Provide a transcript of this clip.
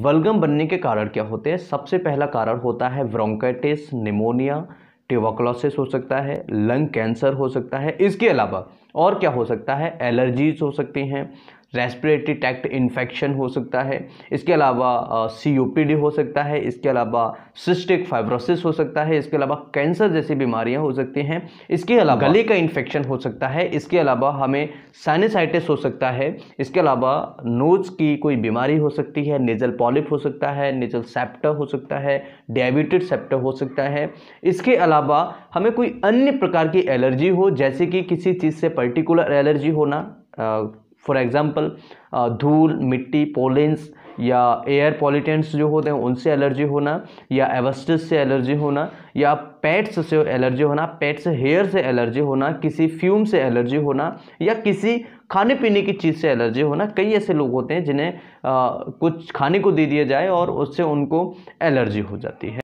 वलगम बनने के कारण क्या होते हैं सबसे पहला कारण होता है ब्रोंकाइटिस निमोनिया ट्यूबोकलोसिस हो सकता है लंग कैंसर हो सकता है इसके अलावा और क्या हो सकता है एलर्जीज हो सकती हैं रेस्पिरेटरी टैक्ट इन्फेक्शन हो सकता है इसके अलावा सी हो सकता है इसके अलावा सिस्टिक फाइब्रोसिस हो सकता है इसके अलावा कैंसर जैसी बीमारियां हो सकती हैं इसके अलावा गले का इन्फेक्शन हो सकता है इसके अलावा हमें साइनसाइटिस हो सकता है इसके अलावा नोज की कोई बीमारी हो सकती है नेजल पॉलिप हो सकता है नेजल सेप्ट हो सकता है डायबिटिक सेप्ट हो सकता है इसके अलावा हमें कोई अन्य प्रकार की एलर्जी हो जैसे कि किसी चीज़ से पर्टिकुलर एलर्जी होना फॉर एग्ज़ाम्पल धूल मिट्टी पोलेंस या एयर पॉलिटेंट्स जो होते हैं उनसे एलर्जी होना या एवस्टिस से एलर्जी होना या पेट्स से एलर्जी होना पेट्स हेयर से एलर्जी होना किसी फ्यूम से एलर्जी होना या किसी खाने पीने की चीज़ से एलर्जी होना कई ऐसे लोग होते हैं जिन्हें कुछ खाने को दे दिया जाए और उससे उनको एलर्जी हो जाती है